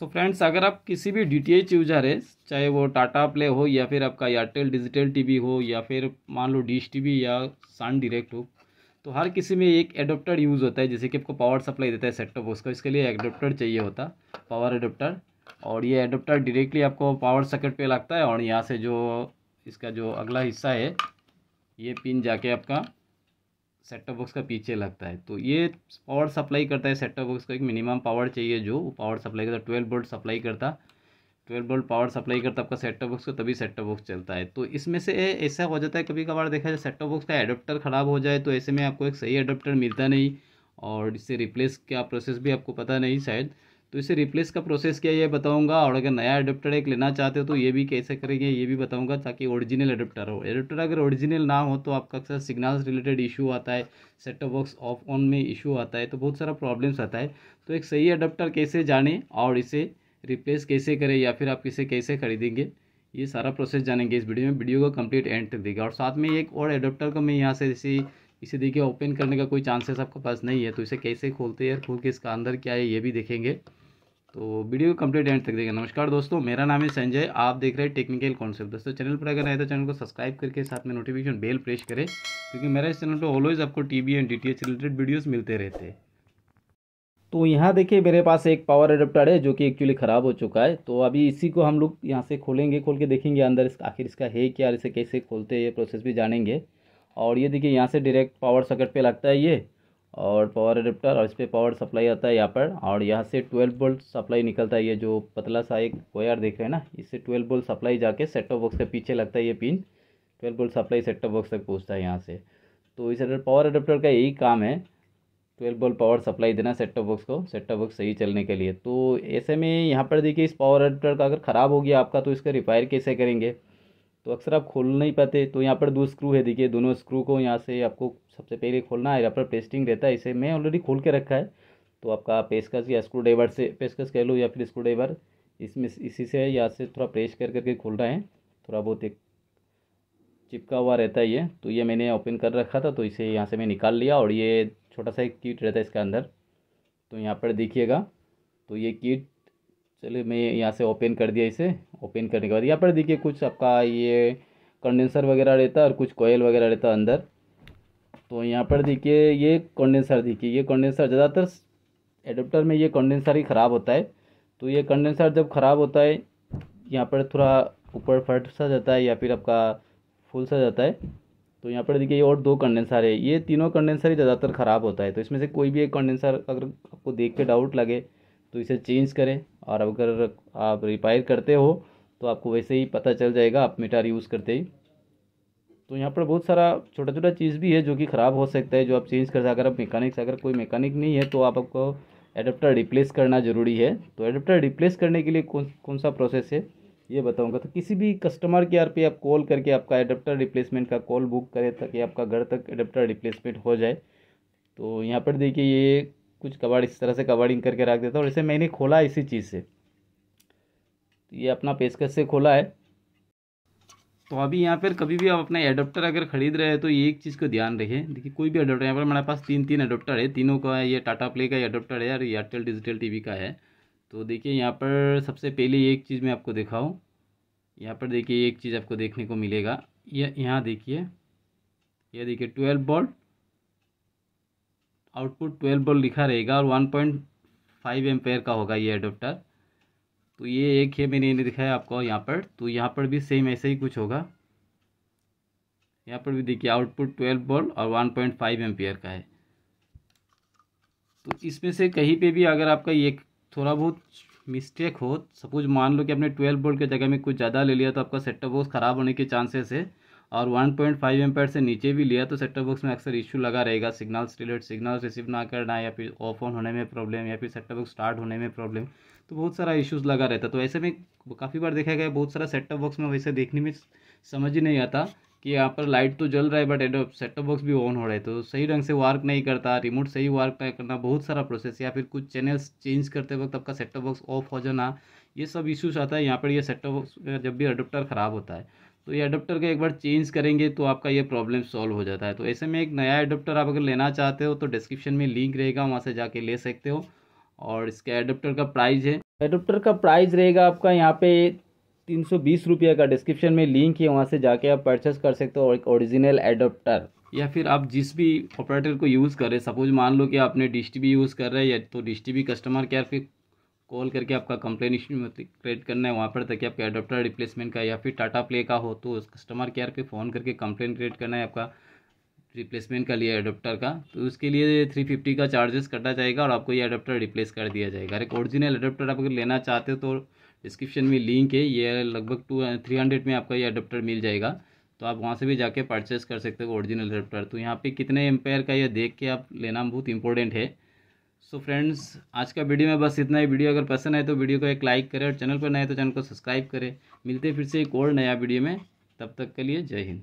सो so friends अगर आप किसी भी डी यूजर है चाहे वो टाटा प्ले हो या फिर आपका एयरटेल डिजिटल टीवी हो या फिर मान लो डिश टीवी या सान डायरेक्ट हो तो हर किसी में एक एडोप्टर यूज़ होता है जैसे कि आपको पावर सप्लाई देता है सेटअप उसका इसके लिए एडोप्टर चाहिए होता पावर एडोप्टर और ये एडोप्टर डायरेक्टली आपको पावर सकेट पर लगता है और यहाँ से जो इसका जो अगला हिस्सा है ये पिन जाके आपका सेट टॉप बॉक्स का पीछे लगता है तो ये पावर सप्लाई करता है सेट टॉप बॉक्स का एक मिनिमम पावर चाहिए जो पावर सप्लाई करता ट्वेल्व बोल्ट सप्लाई करता ट्वेल्व बोल्ट पावर सप्लाई करता आपका सेट टॉप बॉक्स का तभी सेट टॉप बॉक्स चलता है तो इसमें से ऐसा हो जाता है कभी कभार देखा जाए सेट टॉप बॉक्स का एडोप्टर ख़राब हो जाए तो ऐसे में आपको एक सही एडप्टर मिलता नहीं और इससे रिप्लेस का प्रोसेस भी आपको पता नहीं शायद तो इसे रिप्लेस का प्रोसेस क्या है ये बताऊंगा और अगर नया एडोप्टर एक लेना चाहते हो तो ये भी कैसे करेंगे ये भी बताऊंगा ताकि ओरिजिनल एडेप्टर हो एडेप्टर अगर ओरिजिनल ना हो तो आपका अक्सर सिग्नल्स रिलेटेड इशू आता है set off box off on में इशू आता है तो बहुत सारा प्रॉब्लम्स आता है तो एक सही अडोप्टर कैसे जाने और इसे रिप्लेस कैसे करें या फिर आप इसे कैसे खरीदेंगे ये सारा प्रोसेस जानेंगे इस वीडियो में वीडियो को कंप्लीट एंड तक देगा और साथ में एक और एडोप्टर का मैं यहाँ से जैसे इसे देखिए ओपन करने का कोई चांसेस आपके पास नहीं है तो इसे कैसे खोलते हैं और खोल के इसका अंदर क्या है ये भी देखेंगे तो वीडियो कंप्लीट एंड तक देखिए नमस्कार दोस्तों मेरा नाम है संजय आप देख रहे हैं टेक्निकल कॉन्सेप्ट दोस्तों चैनल पर अगर आए तो चैनल को सब्सक्राइब करके साथ में नोटिफिकेशन बेल प्रेस करें क्योंकि मेरा इस चैनल पर ऑलवेज आपको TV and DTH related videos मिलते रहते हैं तो यहाँ देखिए मेरे पास एक पावर अडेप्टर है जो कि एक्चुअली ख़राब हो चुका है तो अभी इसी को हम लोग यहाँ से खोलेंगे खोल के देखेंगे अंदर इस आखिर इसका है क्या इसे कैसे खोलते हैं ये प्रोसेस भी जानेंगे और ये देखिए यहाँ से डायरेक्ट पावर सकेट पे लगता है ये और पावर एडेप्टर और इस पर पावर सप्लाई आता है यहाँ पर और यहाँ से ट्वेल्व बोल्ट सप्लाई निकलता है ये जो पतला सा एक वायर देख रहे हैं ना इससे ट्वेल्व बोल्ट सप्लाई जाके सेट टॉप बॉक्स के पीछे लगता है ये pin twelve volt supply set top box तक पहुँचता है यहाँ से तो इस पावर एडेप्टर का यही काम है ट्वेल्व बोल्ट पावर सप्लाई देना सेट टॉप बॉक्स को सेट टॉप बॉक्स सही चलने के लिए तो ऐसे में यहाँ पर देखिए इस पावर एडेप्टर का अगर ख़राब हो गया आपका तो इसका रिपेयर कैसे करेंगे तो अक्सर आप खोल नहीं पाते तो यहाँ पर दो स्क्रू है देखिए दोनों स्क्रू को यहाँ से आपको सबसे पहले खोलना है यहाँ पर पेस्टिंग रहता है इसे मैं ऑलरेडी खोल के रखा है तो आपका पेशकश या स्क्रू ड्राइवर से पेशकश कह लो या फिर स्क्रू ड्राइवर इसमें इसी से यहाँ से थोड़ा प्रेस कर करके खोल रहे है थोड़ा बहुत एक चिपका हुआ रहता है ये तो ये मैंने ओपन कर रखा था तो इसे यहाँ से मैं निकाल लिया और ये छोटा सा एक किट रहता है इसके अंदर तो यहाँ पर देखिएगा तो ये किट चलिए मैं यहाँ से ओपन कर दिया इसे ओपन करने के बाद यहाँ पर देखिए कुछ आपका ये कंडेंसर वगैरह रहता है और कुछ कोयल वगैरह रहता अंदर तो यहाँ पर देखिए ये कंडेंसर देखिए ये कंडेंसर ज़्यादातर एडप्टर में ये कंडेंसर ही ख़राब होता है तो ये कंडेंसर जब ख़राब होता है यहाँ पर थोड़ा ऊपर फट सा जाता है या फिर आपका फूल सा जाता है तो यहाँ पर देखिए और दो कंडेंसर है ये तीनों कंडेंसर ही ज़्यादातर ख़राब होता है तो इसमें से कोई भी एक कंडेंसर अगर आपको देख के डाउट लगे तो इसे चेंज करें और अगर आप रिपेयर करते हो तो आपको वैसे ही पता चल जाएगा आप मीटर यूज़ करते ही तो यहाँ पर बहुत सारा छोटा छोटा चीज़ भी है जो कि ख़राब हो सकता है जो आप चेंज कर अगर आप मेकानिक अगर कोई मैकेनिक नहीं है तो आप आपको एडाप्टर रिप्लेस करना ज़रूरी है तो एडाप्टर रिप्लेस करने के लिए कौन कौन सा प्रोसेस है ये बताऊंगा तो किसी भी कस्टमर केयर पे आप कॉल करके आपका एडाप्टर रिप्लेसमेंट का कॉल बुक करें ताकि आपका घर तक एडाप्टर रिप्लेसमेंट हो जाए तो यहाँ पर देखिए ये कुछ कबाड़ इस तरह से कबाड़िंग करके रख देता हूँ और इसे मैंने खोला इसी चीज़ से तो ये अपना पेशकश से खोला है तो अभी यहाँ पर कभी भी आप अपना एडोप्टर अगर खरीद रहे हैं तो ये एक चीज़ को ध्यान रखें देखिए कोई भी एडोप्टर यहाँ पर हमारे पास तीन तीन एडोप्टर है तीनों का है ये टाटा प्ले का एडोप्टर है और एयरटेल डिजिटल टी का है तो देखिए यहाँ पर सबसे पहले एक चीज़ मैं आपको दिखाऊँ यहाँ पर देखिए एक चीज़ आपको देखने को मिलेगा यह, यहाँ देखिए यह देखिए twelve volt output twelve volt लिखा रहेगा और वन पॉइंट फाइव एम्पेयर का होगा ये अडोप्टर तो ये एक है मैंने नहीं दिखाया आपको यहाँ पर तो यहाँ पर भी सेम ऐसे ही कुछ होगा यहाँ पर भी देखिए आउटपुट ट्वेल्व बोल्ट और वन पॉइंट फाइव एम्पेयर का है तो इसमें से कहीं पे भी अगर आपका ये थोड़ा बहुत मिस्टेक हो सपोज मान लो कि आपने ट्वेल्व बोल्ट की जगह में कुछ ज़्यादा ले लिया तो आपका सेटअप बॉक्स ख़राब होने के चांसेस है और 1.5 पॉइंट से नीचे भी लिया तो सेटअप बॉक्स में अक्सर इशू लगा रहेगा सिग्नल रिलेटेड सिग्नल रिसीव ना करना या फिर ऑफ ऑन होने में प्रॉब्लम या फिर सेटअप बॉक्स स्टार्ट होने में प्रॉब्लम तो बहुत सारा इश्यूज़ लगा रहता तो ऐसे में काफ़ी बार देखा गया बहुत सारा सेटअप बॉक्स में वैसे देखने में समझ ही नहीं आता कि यहाँ पर लाइट तो जल रहा है बट एडोप सेटअप बॉक्स भी ऑन हो रहा है तो सही ढंग से वर्क नहीं करता रिमोट सही वर्क नहीं करना बहुत सारा प्रोसेस या फिर कुछ चैनल्स चेंज करते वक्त आपका सेटअप बॉक्स ऑफ हो जाना ये सब इश्यूज आता है यहाँ पर ये सेटअप बॉक्स जब भी अडोप्टर ख़राब होता है तो ये अडोप्टर को एक बार चेंज करेंगे तो आपका ये प्रॉब्लम सॉल्व हो जाता है तो ऐसे में एक नया अडोप्टर आप अगर लेना चाहते हो तो डिस्क्रिप्शन में लिंक रहेगा वहाँ से जाके ले सकते हो और इसके एडोप्टर का प्राइस है एडोप्टर का प्राइस रहेगा आपका यहाँ पे तीन सौ बीस रुपये का डिस्क्रिप्शन में लिंक है वहाँ से जाके आप परचेस कर सकते हो और एक ओरिजिनल एडोप्टर या फिर आप जिस भी ऑपरेटर को यूज़ करें सपोज मान लो कि आपने डिश टी यूज़ कर रहे हैं या तो डिश टी कस्टमर केयर फिर कॉल करके आपका कंप्लेन इशू क्रिएट करना है वहाँ पर ताकि आपके अडोप्टर रिप्लेसमेंट का या फिर टाटा प्ले का हो तो उस कस्टमर केयर पे फ़ोन करके कंप्लेन क्रिएट करना है आपका रिप्लेसमेंट का लिए अडोप्टर का तो उसके लिए थ्री फिफ्टी का चार्जेस कटा जाएगा और आपको ये अडोप्टर रिप्लेस कर दिया जाएगा एक ओरिजिनल अडोप्टर आप अगर लेना चाहते हो तो डिस्क्रिप्शन में लिंक है ये लगभग टू थ्री हंड्रेड में आपका ये अडोप्टर मिल जाएगा तो आप वहाँ से भी जाके परचेस कर सकते हो ओरिजिनल अडोप्टर तो यहाँ पे कितने एम्पेयर का यह देख के आप लेना बहुत इंपॉर्टेंट है सो फ्रेंड्स आज का वीडियो में बस इतना ही वीडियो अगर पसंद आए तो वीडियो को एक लाइक करें और चैनल पर नए तो चैनल को सब्सक्राइब करें मिलते फिर से एक और नया वीडियो में तब तक के लिए जय हिंद